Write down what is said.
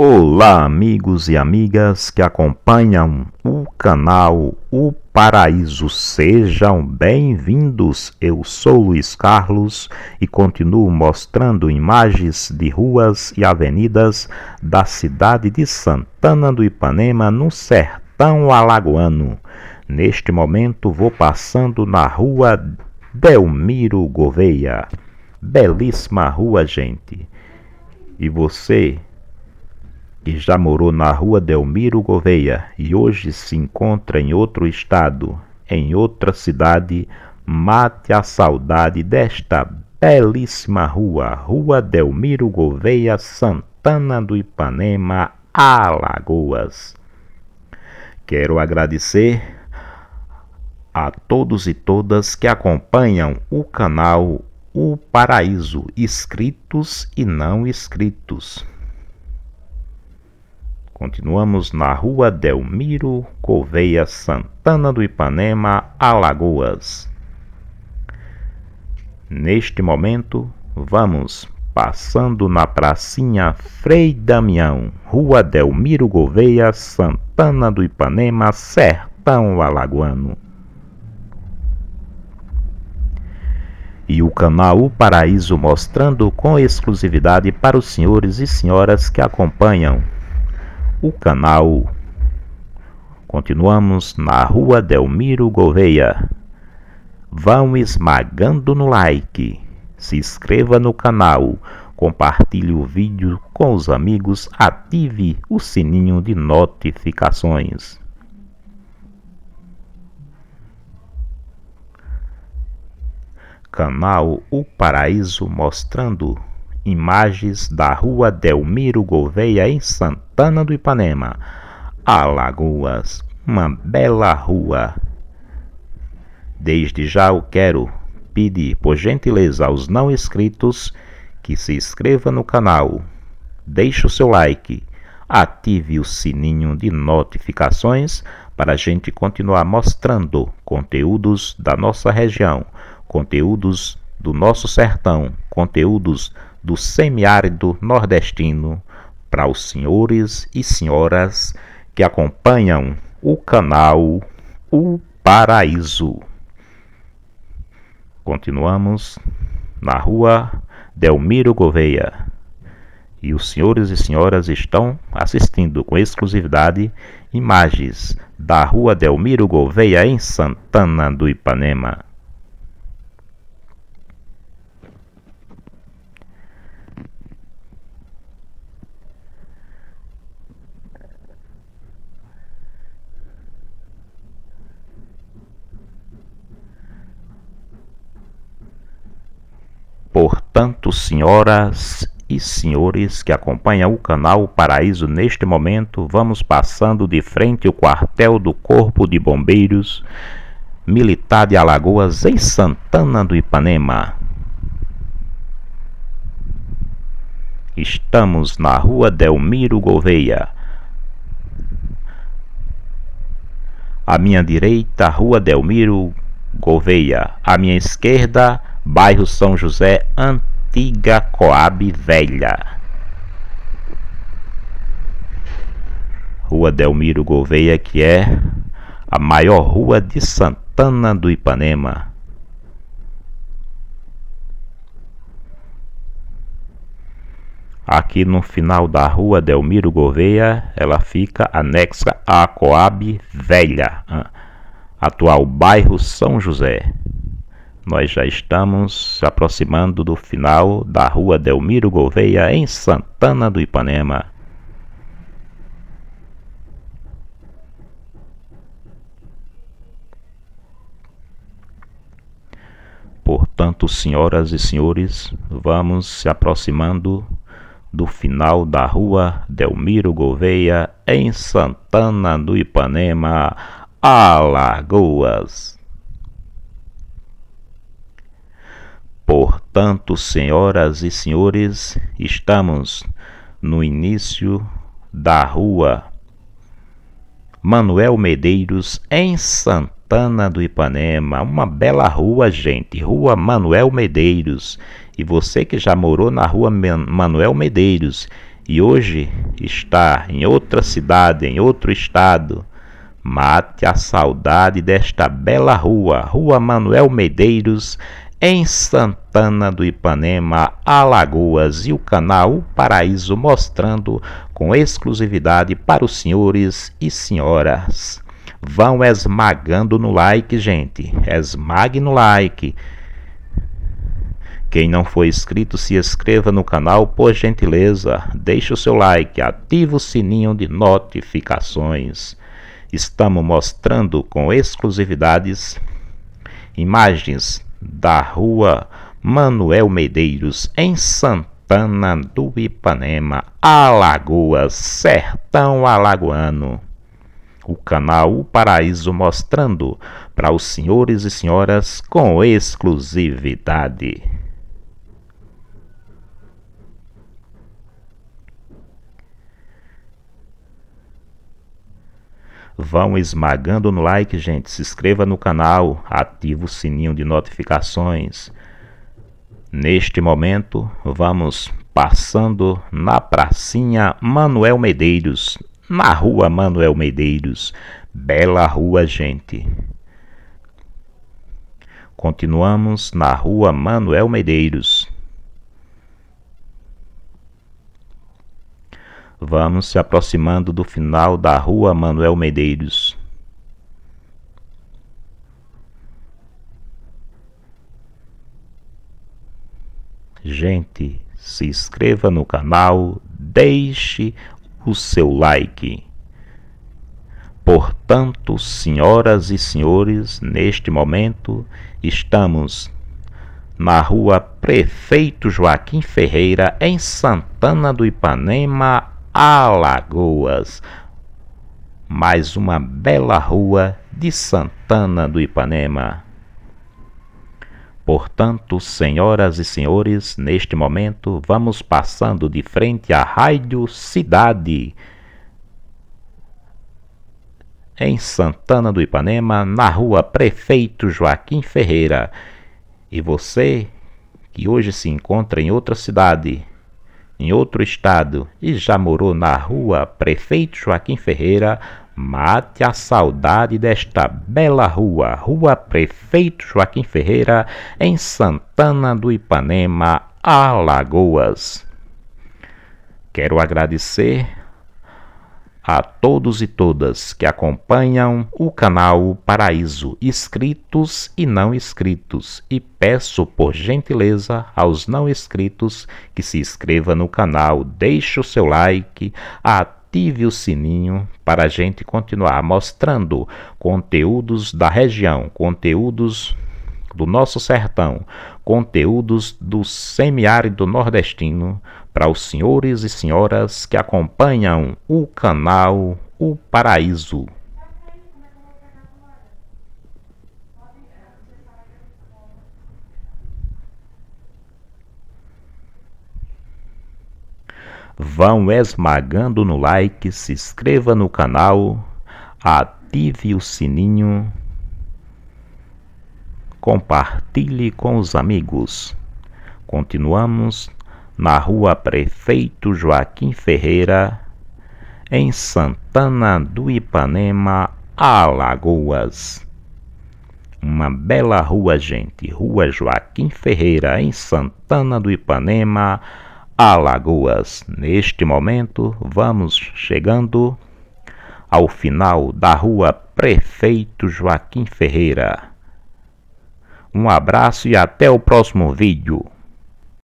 Olá, amigos e amigas que acompanham o canal O Paraíso. Sejam bem-vindos. Eu sou Luiz Carlos e continuo mostrando imagens de ruas e avenidas da cidade de Santana do Ipanema, no sertão alagoano. Neste momento vou passando na rua Delmiro Gouveia. Belíssima rua, gente. E você que já morou na rua Delmiro Gouveia e hoje se encontra em outro estado, em outra cidade, mate a saudade desta belíssima rua, Rua Delmiro Gouveia, Santana do Ipanema, Alagoas. Quero agradecer a todos e todas que acompanham o canal O Paraíso, inscritos e não inscritos. Continuamos na rua Delmiro Gouveia, Santana do Ipanema, Alagoas. Neste momento, vamos passando na pracinha Frei Damião, rua Delmiro Gouveia, Santana do Ipanema, Sertão Alagoano. e o canal O Paraíso mostrando com exclusividade para os senhores e senhoras que acompanham o canal. Continuamos na rua Delmiro Gouveia. Vão esmagando no like, se inscreva no canal, compartilhe o vídeo com os amigos, ative o sininho de notificações. Canal O Paraíso mostrando Imagens da Rua Delmiro Gouveia, em Santana do Ipanema, Alagoas. Uma bela rua. Desde já eu quero pedir, por gentileza, aos não inscritos que se inscreva no canal, deixe o seu like, ative o sininho de notificações para a gente continuar mostrando conteúdos da nossa região, conteúdos do nosso sertão, conteúdos do semiárido nordestino para os senhores e senhoras que acompanham o canal O Paraíso. Continuamos na rua Delmiro Gouveia. E os senhores e senhoras estão assistindo com exclusividade imagens da rua Delmiro Gouveia em Santana do Ipanema. portanto, senhoras e senhores que acompanham o canal Paraíso neste momento, vamos passando de frente o quartel do Corpo de Bombeiros Militar de Alagoas em Santana do Ipanema. Estamos na rua Delmiro Gouveia. À minha direita, Rua Delmiro Gouveia. À minha esquerda, bairro São José, antiga Coab Velha. Rua Delmiro Gouveia, que é a maior rua de Santana do Ipanema. Aqui no final da rua Delmiro Gouveia, ela fica anexa à Coab Velha, atual bairro São José nós já estamos aproximando do final da rua Delmiro Gouveia, em Santana do Ipanema. Portanto, senhoras e senhores, vamos se aproximando do final da rua Delmiro Gouveia, em Santana do Ipanema, Alagoas. Portanto, senhoras e senhores, estamos no início da rua Manuel Medeiros, em Santana do Ipanema. Uma bela rua, gente. Rua Manuel Medeiros. E você que já morou na rua Manuel Medeiros e hoje está em outra cidade, em outro estado, mate a saudade desta bela rua, Rua Manuel Medeiros, em Santana do Ipanema, Alagoas e o canal Paraíso mostrando com exclusividade para os senhores e senhoras. Vão esmagando no like, gente. Esmague no like. Quem não for inscrito, se inscreva no canal, por gentileza. Deixe o seu like, ative o sininho de notificações. Estamos mostrando com exclusividades imagens da rua Manuel Medeiros, em Santana do Ipanema, Alagoas, Sertão Alagoano. O canal O Paraíso mostrando para os senhores e senhoras com exclusividade. Vão esmagando no like, gente. Se inscreva no canal, ative o sininho de notificações. Neste momento, vamos passando na pracinha Manuel Medeiros, na rua Manuel Medeiros. Bela rua, gente. Continuamos na rua Manuel Medeiros. Vamos se aproximando do final da rua Manuel Medeiros. Gente, se inscreva no canal, deixe o seu like. Portanto, senhoras e senhores, neste momento estamos na rua Prefeito Joaquim Ferreira, em Santana do Ipanema, Alagoas. Mais uma bela rua de Santana do Ipanema. Portanto, senhoras e senhores, neste momento vamos passando de frente à Rádio Cidade, em Santana do Ipanema, na rua Prefeito Joaquim Ferreira. E você que hoje se encontra em outra cidade, em outro estado e já morou na rua Prefeito Joaquim Ferreira, mate a saudade desta bela rua, Rua Prefeito Joaquim Ferreira, em Santana do Ipanema, Alagoas. Quero agradecer a todos e todas que acompanham o canal Paraíso, inscritos e não inscritos, e peço por gentileza aos não inscritos que se inscreva no canal, deixe o seu like, ative o sininho para a gente continuar mostrando conteúdos da região, conteúdos do nosso sertão, conteúdos do semiárido nordestino para os senhores e senhoras que acompanham o canal O Paraíso. Vão esmagando no like, se inscreva no canal, ative o sininho, compartilhe com os amigos. Continuamos na rua Prefeito Joaquim Ferreira, em Santana do Ipanema, Alagoas. Uma bela rua, gente, Rua Joaquim Ferreira, em Santana do Ipanema, Alagoas. Neste momento, vamos chegando ao final da Rua Prefeito Joaquim Ferreira. Um abraço e até o próximo vídeo.